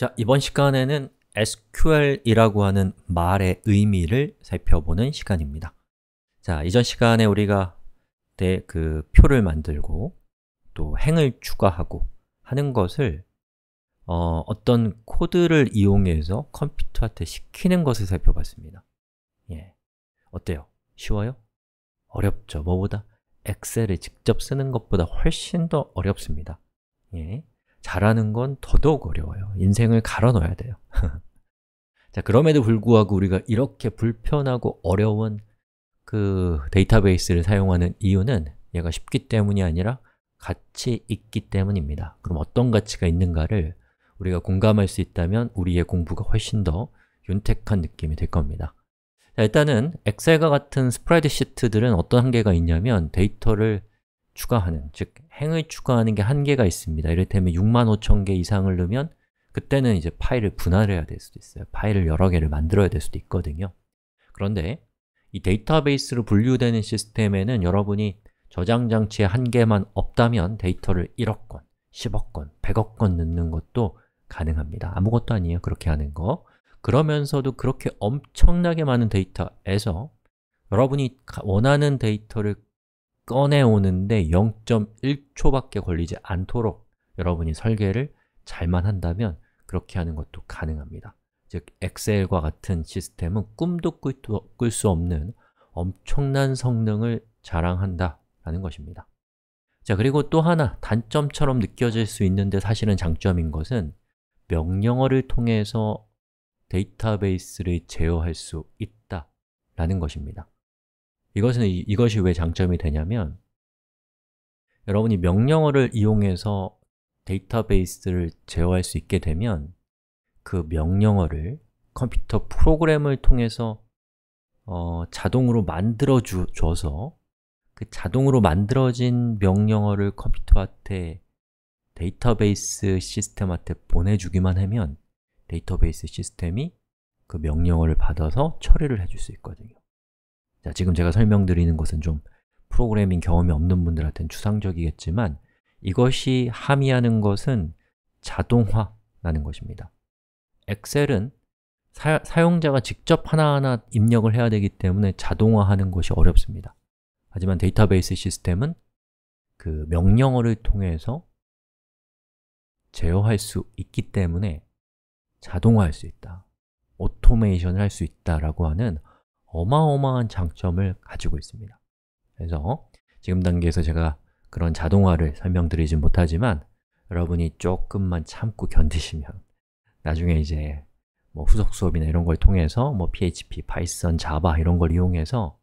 자, 이번 시간에는 SQL이라고 하는 말의 의미를 살펴보는 시간입니다. 자, 이전 시간에 우리가 그 표를 만들고 또 행을 추가하고 하는 것을 어, 떤 코드를 이용해서 컴퓨터한테 시키는 것을 살펴봤습니다. 예, 어때요? 쉬워요? 어렵죠. 뭐보다 엑셀을 직접 쓰는 것보다 훨씬 더 어렵습니다. 예. 잘하는 건 더더욱 어려워요. 인생을 갈아 넣어야 돼요. 자, 그럼에도 불구하고 우리가 이렇게 불편하고 어려운 그 데이터베이스를 사용하는 이유는 얘가 쉽기 때문이 아니라 가치 있기 때문입니다. 그럼 어떤 가치가 있는가를 우리가 공감할 수 있다면 우리의 공부가 훨씬 더 윤택한 느낌이 될 겁니다. 자, 일단은 엑셀과 같은 스프라이드 시트들은 어떤 한계가 있냐면 데이터를 추가하는, 즉 행을 추가하는 게 한계가 있습니다. 이를테면 6만 5천 개 이상을 넣으면 그때는 이제 파일을 분할 해야 될 수도 있어요. 파일을 여러 개를 만들어야 될 수도 있거든요. 그런데 이 데이터베이스로 분류되는 시스템에는 여러분이 저장 장치에 한계만 없다면 데이터를 1억 건, 10억 건, 100억 건 넣는 것도 가능합니다. 아무것도 아니에요, 그렇게 하는 거. 그러면서도 그렇게 엄청나게 많은 데이터에서 여러분이 원하는 데이터를 꺼내오는데 0.1초밖에 걸리지 않도록 여러분이 설계를 잘만 한다면 그렇게 하는 것도 가능합니다 즉, 엑셀과 같은 시스템은 꿈도 꿀 수 없는 엄청난 성능을 자랑한다라는 것입니다 자, 그리고 또 하나 단점처럼 느껴질 수 있는데 사실은 장점인 것은 명령어를 통해서 데이터베이스를 제어할 수 있다라는 것입니다 이것은 이, 것이왜 장점이 되냐면 여러분이 명령어를 이용해서 데이터베이스를 제어할 수 있게 되면 그 명령어를 컴퓨터 프로그램을 통해서 어, 자동으로 만들어 줘서 그 자동으로 만들어진 명령어를 컴퓨터한테 데이터베이스 시스템한테 보내주기만 하면 데이터베이스 시스템이 그 명령어를 받아서 처리를 해줄 수 있거든요 자, 지금 제가 설명드리는 것은 좀 프로그래밍 경험이 없는 분들한테는 추상적이겠지만 이것이 함의하는 것은 자동화라는 것입니다 엑셀은 사, 용자가 직접 하나하나 입력을 해야 되기 때문에 자동화하는 것이 어렵습니다 하지만 데이터베이스 시스템은 그 명령어를 통해서 제어할 수 있기 때문에 자동화할 수 있다 오토메이션을 할 수 있다라고 하는 어마어마한 장점을 가지고 있습니다 그래서 지금 단계에서 제가 그런 자동화를 설명드리진 못하지만 여러분이 조금만 참고 견디시면 나중에 이제 뭐 후속 수업이나 이런 걸 통해서 뭐 PHP, 파이썬, 자바 이런 걸 이용해서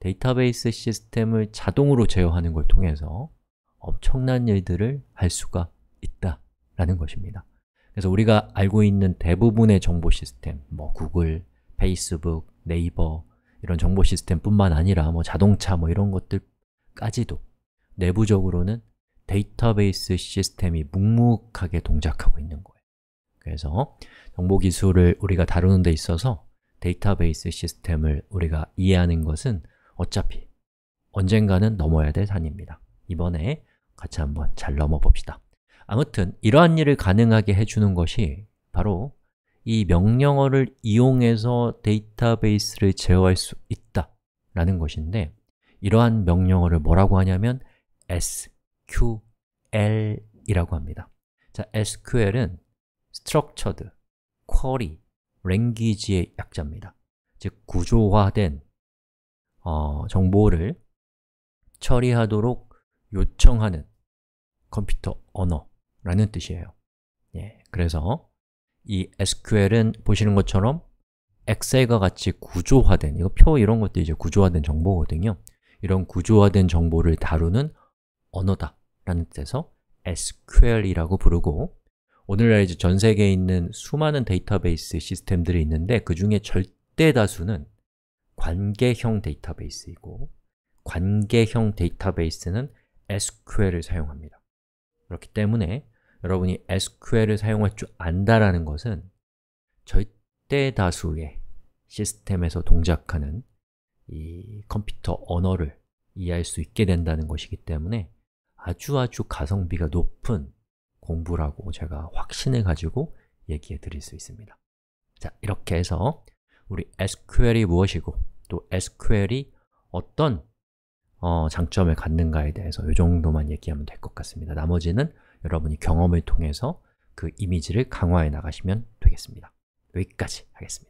데이터베이스 시스템을 자동으로 제어하는 걸 통해서 엄청난 일들을 할 수가 있다라는 것입니다 그래서 우리가 알고 있는 대부분의 정보 시스템, 뭐 구글, 페이스북, 네이버 이런 정보 시스템뿐만 아니라 뭐 자동차 뭐 이런 것들까지도 내부적으로는 데이터베이스 시스템이 묵묵하게 동작하고 있는 거예요. 그래서 정보 기술을 우리가 다루는 데 있어서 데이터베이스 시스템을 우리가 이해하는 것은 어차피 언젠가는 넘어야 될 산입니다. 이번에 같이 한번 잘 넘어 봅시다. 아무튼 이러한 일을 가능하게 해주는 것이 바로 이 명령어를 이용해서 데이터베이스를 제어할 수 있다 라는 것인데 이러한 명령어를 뭐라고 하냐면 SQL이라고 합니다 자, SQL은 Structured Query Language의 약자입니다 즉, 구조화된 어, 정보를 처리하도록 요청하는 컴퓨터 언어라는 뜻이에요 예, 그래서 이 SQL은 보시는 것처럼 엑셀과 같이 구조화된, 이거 표 이런 것도 이제 구조화된 정보거든요 이런 구조화된 정보를 다루는 언어다 라는 뜻에서 SQL이라고 부르고 오늘날 이제 전 세계에 있는 수많은 데이터베이스 시스템들이 있는데 그 중에 절대 다수는 관계형 데이터베이스이고 관계형 데이터베이스는 SQL을 사용합니다 그렇기 때문에 여러분이 SQL을 사용할 줄 안다라는 것은 절대 다수의 시스템에서 동작하는 이 컴퓨터 언어를 이해할 수 있게 된다는 것이기 때문에 아주 아주 가성비가 높은 공부라고 제가 확신을 가지고 얘기해 드릴 수 있습니다 자, 이렇게 해서 우리 SQL이 무엇이고 또 SQL이 어떤 어, 장점을 갖는가에 대해서 이 정도만 얘기하면 될 것 같습니다 나머지는 여러분이 경험을 통해서 그 이미지를 강화해 나가시면 되겠습니다. 여기까지 하겠습니다.